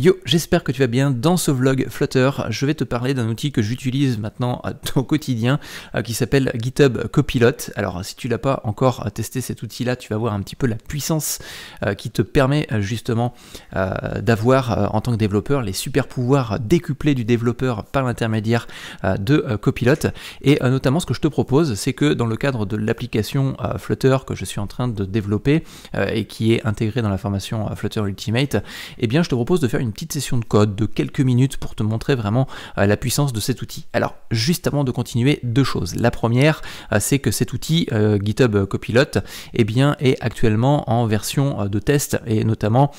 Yo, j'espère que tu vas bien. Dans ce vlog Flutter, je vais te parler d'un outil que j'utilise maintenant au quotidien euh, qui s'appelle GitHub Copilot. Alors, si tu l'as pas encore euh, testé cet outil-là, tu vas voir un petit peu la puissance euh, qui te permet justement d'avoir en tant que développeur les super pouvoirs décuplés du développeur par l'intermédiaire de Copilot. Et notamment, ce que je te propose, c'est que dans le cadre de l'application Flutter que je suis en train de développer et qui est intégrée dans la formation Flutter Ultimate, eh bien, je te propose de faire une petite session de code de quelques minutes pour te montrer vraiment euh, la puissance de cet outil. Alors, juste avant de continuer, deux choses. La première, euh, c'est que cet outil euh, GitHub Copilot eh bien, est actuellement en version de test et notamment,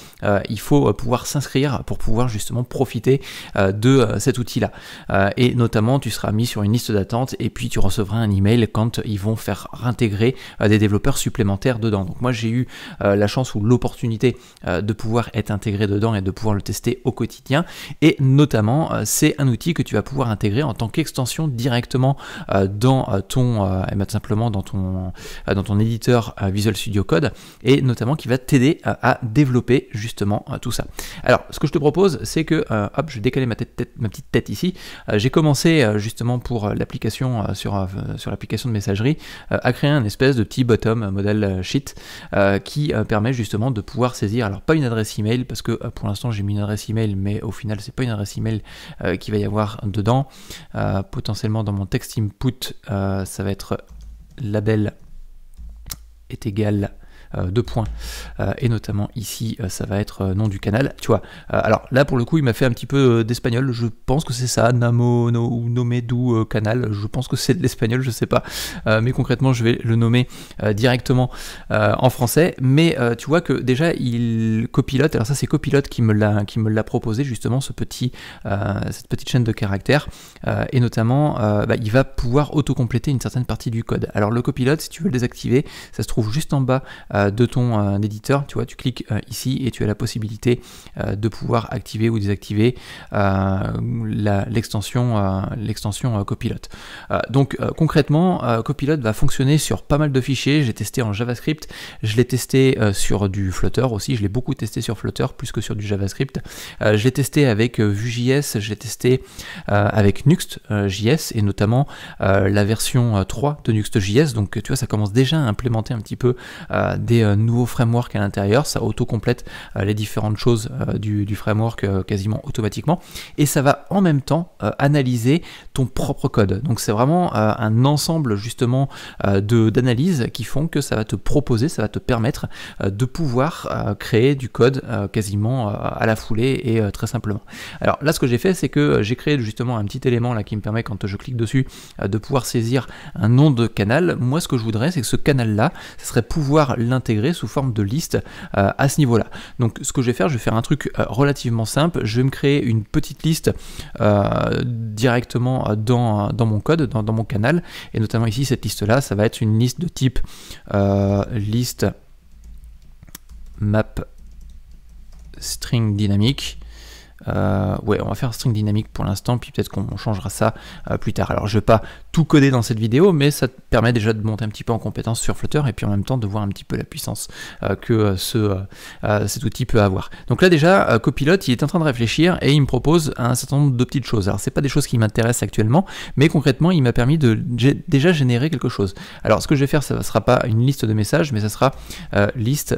il faut pouvoir s'inscrire pour pouvoir justement profiter de cet outil-là. et notamment, tu seras mis sur une liste d'attente et puis tu recevras un email quand ils vont faire intégrer des développeurs supplémentaires dedans. Donc moi, j'ai eu la chance ou l'opportunité de pouvoir être intégré dedans et de pouvoir le tester au quotidien. Et notamment, euh, c'est un outil que tu vas pouvoir intégrer en tant qu'extension directement euh, dans euh, ton, et bah, simplement dans ton, dans ton éditeur Visual Studio Code, et notamment qui va t'aider à développer justement tout ça. Alors, ce que je te propose, c'est que, hop, je vais décaler ma, tête, ma petite tête ici. J'ai commencé justement pour l'application sur, sur l'application de messagerie à créer un espèce de petit bottom modèle sheet qui permet justement de pouvoir saisir, alors pas une adresse email parce que pour l'instant j'ai mis une adresse email, mais au final, c'est pas une adresse email euh, qui va y avoir dedans. Euh, potentiellement, dans mon text input, euh, ça va être label est égal euh, de points. Euh, et notamment ici, euh, ça va être nom du canal. Tu vois, alors là pour le coup, il m'a fait un petit peu d'espagnol. Je pense que c'est ça, Namo no, ou canal. Je pense que c'est de l'espagnol, je sais pas. mais concrètement, je vais le nommer directement en français. Mais tu vois que déjà, il copilote. Alors ça, c'est copilote qui me l'a proposé justement ce petit cette petite chaîne de caractères. et notamment, bah, il va pouvoir autocompléter une certaine partie du code. Alors le copilote, si tu veux le désactiver, ça se trouve juste en bas euh, de ton euh, éditeur. Tu vois, tu cliques euh, ici et tu as la possibilité de pouvoir activer ou désactiver l'extension l'extension Copilot. donc concrètement, Copilot va fonctionner sur pas mal de fichiers. J'ai testé en JavaScript, je l'ai testé sur du Flutter aussi, je l'ai beaucoup testé sur Flutter plus que sur du JavaScript. je l'ai testé avec Vue.js, je l'ai testé avec Nuxt.js et notamment la version 3 de Nuxt.js. Donc tu vois, ça commence déjà à implémenter un petit peu des euh, nouveaux frameworks à l'intérieur. Ça auto-complète euh, les différentes choses euh, du, du, framework quasiment automatiquement. Et ça va en même temps analyser ton propre code. Donc c'est vraiment un ensemble justement de d'analyses qui font que ça va te proposer, ça va te permettre de pouvoir créer du code quasiment à la foulée et très simplement. Alors là, ce que j'ai fait, c'est que j'ai créé justement un petit élément là qui me permet quand je clique dessus de pouvoir saisir un nom de canal. Moi, ce que je voudrais, c'est que ce canal-là, ce serait pouvoir l'intégrer sous forme de liste euh, à ce niveau-là. Donc ce que je vais faire, je vais faire un truc euh, relativement simple. Je vais me créer une petite liste euh, directement dans, mon code, dans, dans, mon canal. Et notamment ici, cette liste-là, ça va être une liste de type liste map string dynamique euh, ouais, on va faire un string dynamique pour l'instant, puis peut-être qu'on changera ça euh, plus tard. Alors je ne vais pas tout coder dans cette vidéo, mais ça permet déjà de monter un petit peu en compétence sur Flutter et puis en même temps de voir un petit peu la puissance euh, que ce, cet outil peut avoir. Donc là déjà, Copilote, il est en train de réfléchir et il me propose un certain nombre de petites choses. Alors c'est pas des choses qui m'intéressent actuellement, mais concrètement, il m'a permis de déjà générer quelque chose. Alors ce que je vais faire, ça ne sera pas une liste de messages, mais ça sera liste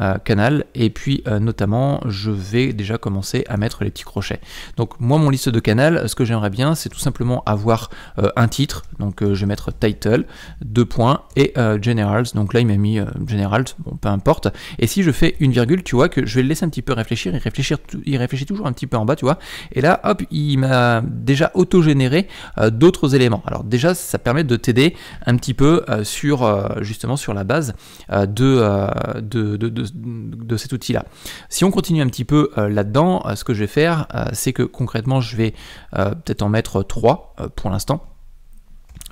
euh, canal et puis euh, notamment je vais déjà commencer à mettre les petits crochets donc moi mon liste de canal ce que j'aimerais bien c'est tout simplement avoir euh, un titre donc je vais mettre title deux points et generals donc là il m'a mis generals bon peu importe et si je fais une virgule tu vois que je vais le laisser un petit peu réfléchir il réfléchir il réfléchit toujours un petit peu en bas tu vois et là hop il m'a déjà auto généré d'autres éléments alors déjà ça permet de t'aider un petit peu sur justement sur la base de, de de, cet outil-là. Si on continue un petit peu euh, là-dedans, euh, ce que je vais faire, euh, c'est que concrètement, je vais peut-être en mettre 3 pour l'instant.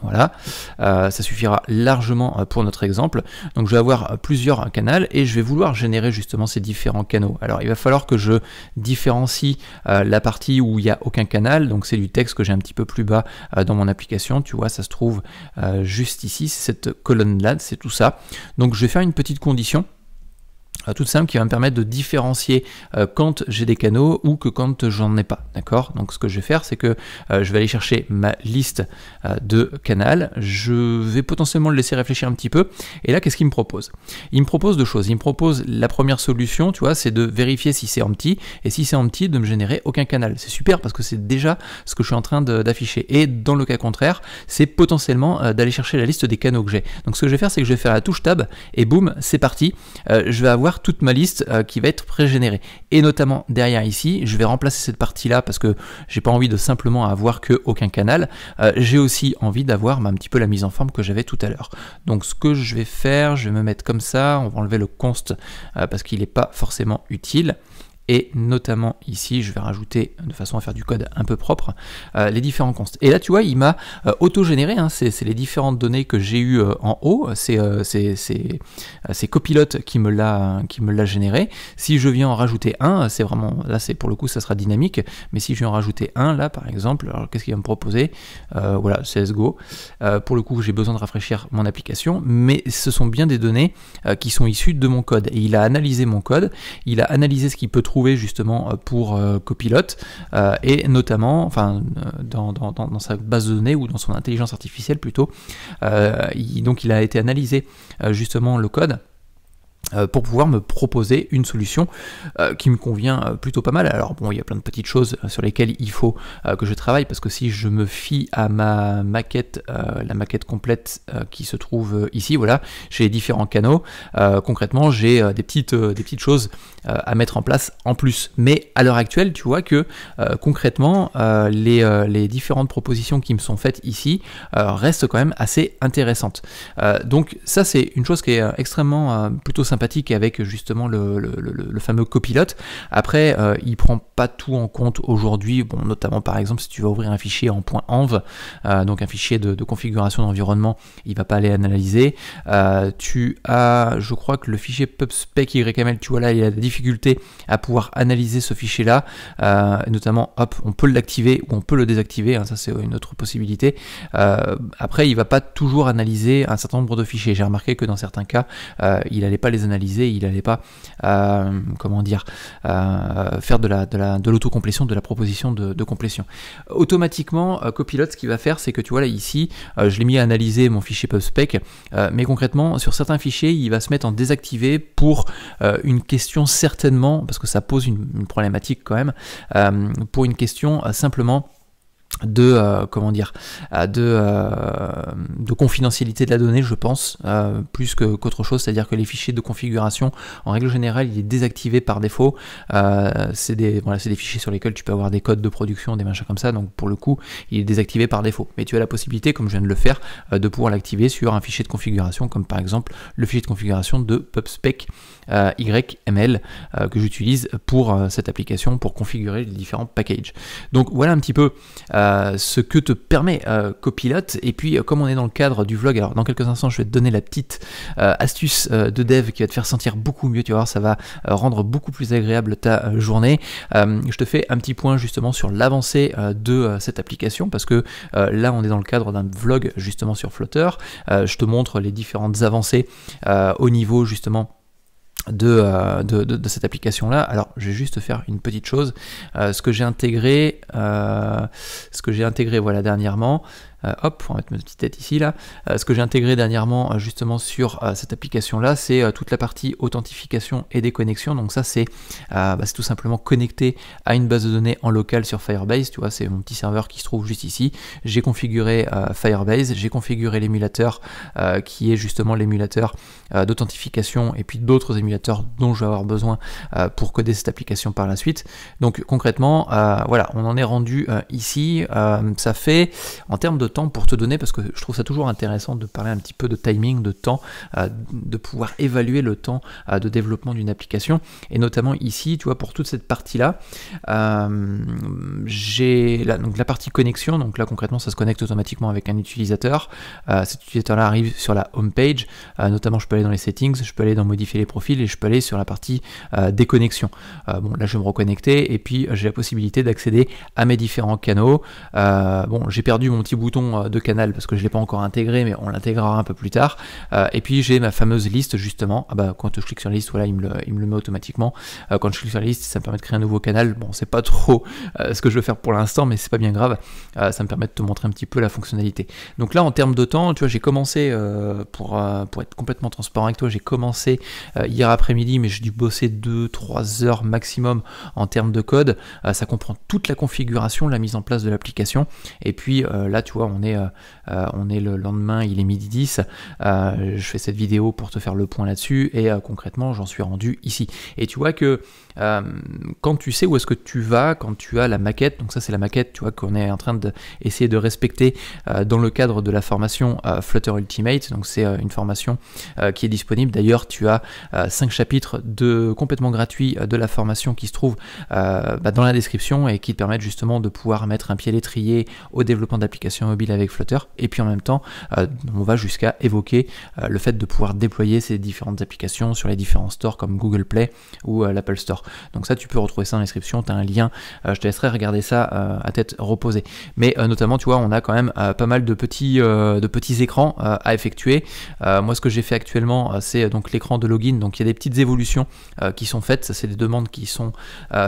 Voilà, ça suffira largement pour notre exemple. Donc je vais avoir plusieurs canaux et je vais vouloir générer justement ces différents canaux. Alors il va falloir que je différencie la partie où il n'y a aucun canal, donc c'est du texte que j'ai un petit peu plus bas dans mon application, tu vois, ça se trouve juste ici, cette colonne-là, c'est tout ça. Donc je vais faire une petite condition euh, toute simple qui va me permettre de différencier euh, quand j'ai des canaux ou que quand j'en ai pas. D'accord Donc ce que je vais faire, c'est que euh, je vais aller chercher ma liste de canaux Je vais potentiellement le laisser réfléchir un petit peu. Et là, qu'est-ce qu'il me propose Il me propose deux choses. Il me propose la première solution, tu vois, c'est de vérifier si c'est empty et si c'est empty, de me générer aucun canal. C'est super parce que c'est déjà ce que je suis en train d'afficher. Et dans le cas contraire, c'est potentiellement d'aller chercher la liste des canaux que j'ai. Donc ce que je vais faire, c'est que je vais faire la touche tab et boum, c'est parti. je vais avoir toute ma liste euh, qui va être pré-générée. Et notamment derrière ici, je vais remplacer cette partie-là parce que j'ai pas envie de simplement avoir que aucun canal. Euh, j'ai aussi envie d'avoir un petit peu la mise en forme que j'avais tout à l'heure. Donc ce que je vais faire, je vais me mettre comme ça, on va enlever le const euh, parce qu'il n'est pas forcément utile et notamment ici je vais rajouter de façon à faire du code un peu propre euh, les différents constats et là tu vois il m'a euh, auto-généré hein, c'est les différentes données que j'ai eues euh, en haut c'est c'est copilote qui me l'a qui me l'a généré si je viens en rajouter un c'est vraiment là c'est pour le coup ça sera dynamique mais si je viens en rajouter un là par exemple alors qu'est-ce qu'il va me proposer voilà c'est go pour le coup j'ai besoin de rafraîchir mon application mais ce sont bien des données qui sont issues de mon code et il a analysé mon code il a analysé ce qu'il peut trouver justement euh, pour euh, copilote euh, et notamment enfin dans, dans, sa base de données ou dans son intelligence artificielle plutôt il, donc il a été analysé justement le code euh, pour pouvoir me proposer une solution euh, qui me convient euh, plutôt pas mal. Alors bon, il y a plein de petites choses sur lesquelles il faut que je travaille, parce que si je me fie à ma maquette, la maquette complète qui se trouve ici, voilà, j'ai les différents canaux, concrètement j'ai des, petites, des petites choses à mettre en place en plus. Mais à l'heure actuelle, tu vois que concrètement, les, différentes propositions qui me sont faites ici restent quand même assez intéressantes. donc ça c'est une chose qui est extrêmement plutôt sympa avec justement le, le, fameux copilote. Après, euh, il prend pas tout en compte aujourd'hui, bon, notamment par exemple si tu vas ouvrir un fichier en point .env, euh, donc un fichier de, configuration d'environnement, il va pas aller analyser. Euh, tu as, je crois que le fichier pubspec YML, tu vois là, il a des difficultés à pouvoir analyser ce fichier-là, notamment, hop, on peut l'activer ou on peut le désactiver, hein, ça c'est une autre possibilité. après, il va pas toujours analyser un certain nombre de fichiers. J'ai remarqué que dans certains cas, il n'allait pas les analyser il n'allait pas, euh, comment dire, euh, faire de la de la, de, la proposition de, complétion. Automatiquement, euh, Copilot, ce qu'il va faire, c'est que tu vois là ici, je l'ai mis à analyser mon fichier PubSpec, mais concrètement, sur certains fichiers, il va se mettre en désactivé pour une question certainement, parce que ça pose une, une problématique quand même, pour une question simplement de euh, comment dire euh, de, euh, de, confidentialité de la donnée je pense plus que, qu'autre chose c'est à dire que les fichiers de configuration en règle générale il est désactivé par défaut c'est des voilà c'est des fichiers sur lesquels tu peux avoir des codes de production des machins comme ça donc pour le coup il est désactivé par défaut mais tu as la possibilité comme je viens de le faire de pouvoir l'activer sur un fichier de configuration comme par exemple le fichier de configuration de PubSpec euh, YML euh, que j'utilise pour euh, cette application pour configurer les différents packages. Donc voilà un petit peu ce que te permet Copilot. Et puis comme on est dans le cadre du vlog, alors dans quelques instants je vais te donner la petite astuce de dev qui va te faire sentir beaucoup mieux, tu vas voir, ça va rendre beaucoup plus agréable ta journée. je te fais un petit point justement sur l'avancée de cette application parce que là on est dans le cadre d'un vlog justement sur Flutter. je te montre les différentes avancées au niveau justement euh, de, de, cette application là alors je vais juste faire une petite chose euh, ce que j'ai intégré euh, ce que j'ai intégré voilà dernièrement euh, hop, on va mettre ma petite tête ici là. Euh, ce que j'ai intégré dernièrement euh, justement sur cette application là, c'est toute la partie authentification et déconnexion. Donc ça bah, c'est tout simplement connecté à une base de données en local sur Firebase. Tu vois, c'est mon petit serveur qui se trouve juste ici. J'ai configuré Firebase, j'ai configuré l'émulateur qui est justement l'émulateur d'authentification et puis d'autres émulateurs dont je vais avoir besoin pour coder cette application par la suite. Donc concrètement, voilà, on en est rendu ici. ça fait en termes de temps pour te donner, parce que je trouve ça toujours intéressant de parler un petit peu de timing, de temps, euh, de pouvoir évaluer le temps euh, de développement d'une application. Et notamment ici, tu vois, pour toute cette partie-là, euh, j'ai la, donc la partie connexion, donc là concrètement ça se connecte automatiquement avec un utilisateur. cet utilisateur-là arrive sur la home page, notamment je peux aller dans les settings, je peux aller dans modifier les profils et je peux aller sur la partie déconnexion. bon là je vais me reconnecter et puis j'ai la possibilité d'accéder à mes différents canaux. bon j'ai perdu mon petit bouton euh, de canal parce que je l'ai pas encore intégré, mais on l'intégrera un peu plus tard. Euh, et puis j'ai ma fameuse liste justement. Ah bah, quand je clique sur la liste, voilà, il me le, il me le met automatiquement. Euh, quand je clique sur la liste, ça me permet de créer un nouveau canal. Bon, c'est pas trop ce que je veux faire pour l'instant, mais c'est pas bien grave. ça me permet de te montrer un petit peu la fonctionnalité. Donc là, en termes de temps, tu vois, j'ai commencé pour, pour être complètement transparent avec toi, j'ai commencé hier après-midi, mais j'ai dû bosser 2-3 heures maximum en termes de code. ça comprend toute la configuration, la mise en place de l'application. Et puis là, tu vois, on est, euh, euh, on est le lendemain, il est midi 10, euh, je fais cette vidéo pour te faire le point là-dessus, et concrètement, j'en suis rendu ici. Et tu vois que quand tu sais où est-ce que tu vas, quand tu as la maquette, donc ça c'est la maquette, tu vois, qu'on est en train d'essayer de, respecter dans le cadre de la formation Flutter Ultimate, donc c'est une formation qui est disponible. D'ailleurs, tu as 5 chapitres de complètement gratuits de la formation qui se trouve bah, dans la description et qui te permettent justement de pouvoir mettre un pied à l'étrier au développement d'applications avec Flutter. Et puis en même temps, euh, on va jusqu'à évoquer euh, le fait de pouvoir déployer ces différentes applications sur les différents stores comme Google Play ou euh, l'Apple Store. Donc ça, tu peux retrouver ça dans description, tu as un lien, je te laisserai regarder ça à tête reposée. Mais notamment, tu vois, on a quand même pas mal de petits, de petits écrans à effectuer. moi, ce que j'ai fait actuellement, c'est donc l'écran de login. Donc il y a des petites évolutions qui sont faites. Ça, c'est des demandes qui sont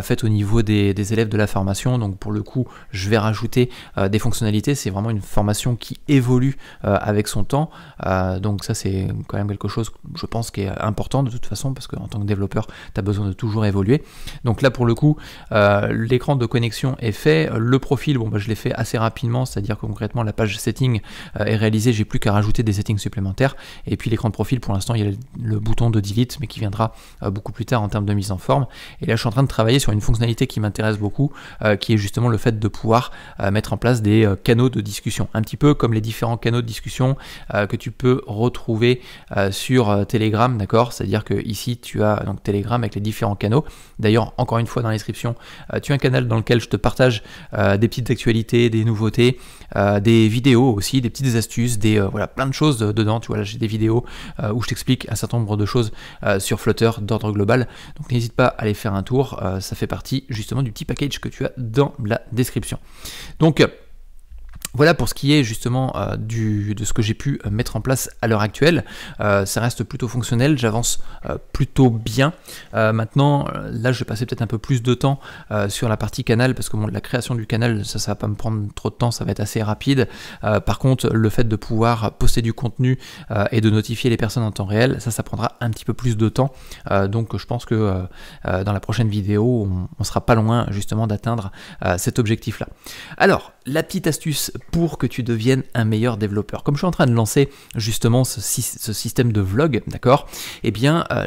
faites au niveau des, élèves de la formation. Donc pour le coup, je vais rajouter des fonctionnalités. C'est vraiment une formation qui évolue euh, avec son temps. Euh, donc ça c'est quand même quelque chose, je pense, qui est important de toute façon, parce qu'en tant que développeur, tu as besoin de toujours évoluer. Donc là pour le coup, euh, l'écran de connexion est fait. Le profil, bon bah, je l'ai fait assez rapidement, c'est-à-dire que concrètement la page setting est réalisée, j'ai plus qu'à rajouter des settings supplémentaires. Et puis l'écran de profil, pour l'instant, il y a le bouton de delete, mais qui viendra beaucoup plus tard en termes de mise en forme. Et là, je suis en train de travailler sur une fonctionnalité qui m'intéresse beaucoup, qui est justement le fait de pouvoir mettre en place des canaux de discussion un petit peu comme les différents canaux de discussion euh, que tu peux retrouver euh, sur euh, Telegram, d'accord C'est-à-dire que ici tu as donc Telegram avec les différents canaux. D'ailleurs, encore une fois dans la description, tu as un canal dans lequel je te partage des petites actualités, des nouveautés, des vidéos aussi, des petites astuces, des voilà plein de choses dedans. Tu vois, là j'ai des vidéos où je t'explique un certain nombre de choses sur Flutter d'ordre global. Donc n'hésite pas à aller faire un tour, ça fait partie justement du petit package que tu as dans la description. Donc voilà pour ce qui est justement euh, de ce que j'ai pu euh, mettre en place à l'heure actuelle. Euh, ça reste plutôt fonctionnel, j'avance plutôt bien. maintenant, là, je vais passer peut-être un peu plus de temps sur la partie canal parce que la création du canal, ça, ça va pas me prendre trop de temps, ça va être assez rapide. par contre, le fait de pouvoir poster du contenu et de notifier les personnes en temps réel, ça, ça prendra un petit peu plus de temps. donc, je pense que dans la prochaine vidéo, on, ne sera pas loin justement d'atteindre cet objectif-là. Alors, la petite astuce pour que tu deviennes un meilleur développeur. Comme je suis en train de lancer justement ce, système de vlog, d'accord Eh bien, euh, euh,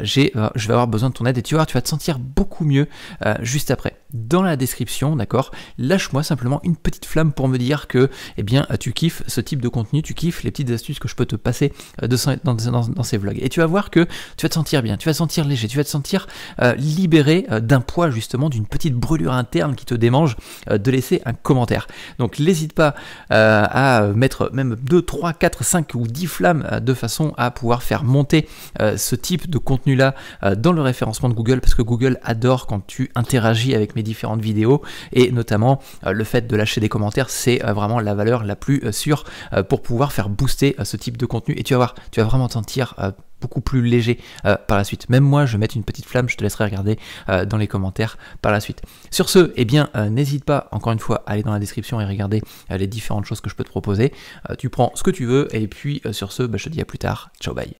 je vais avoir besoin de ton aide et tu tu vas te sentir beaucoup mieux euh, juste après dans la description, d'accord Lâche-moi simplement une petite flamme pour me dire que, eh bien, tu kiffes ce type de contenu, tu kiffes les petites astuces que je peux te passer euh, dans, ces vlogs. Et tu vas voir que tu vas te sentir bien, tu vas te sentir léger, tu vas te sentir euh, libéré euh, d'un poids justement, d'une petite brûlure interne qui te démange, de laisser un commentaire. Donc n'hésite pas à mettre même 2, 3, 4, 5 ou 10 flammes de façon à pouvoir faire monter ce type de contenu-là dans le référencement de Google, parce que Google adore quand tu interagis avec mes différentes vidéos et notamment euh, le fait de lâcher des commentaires, c'est euh, vraiment la valeur la plus euh, sûre pour pouvoir faire booster ce type de contenu et tu vas voir, tu vas vraiment sentir beaucoup plus léger par la suite. Même moi, je vais mettre une petite flamme, je te laisserai regarder dans les commentaires par la suite. Sur ce, eh bien, n'hésite pas, encore une fois, à aller dans la description et regarder les différentes choses que je peux te proposer. tu prends ce que tu veux, et puis sur ce, bah, je te dis à plus tard. Ciao, bye.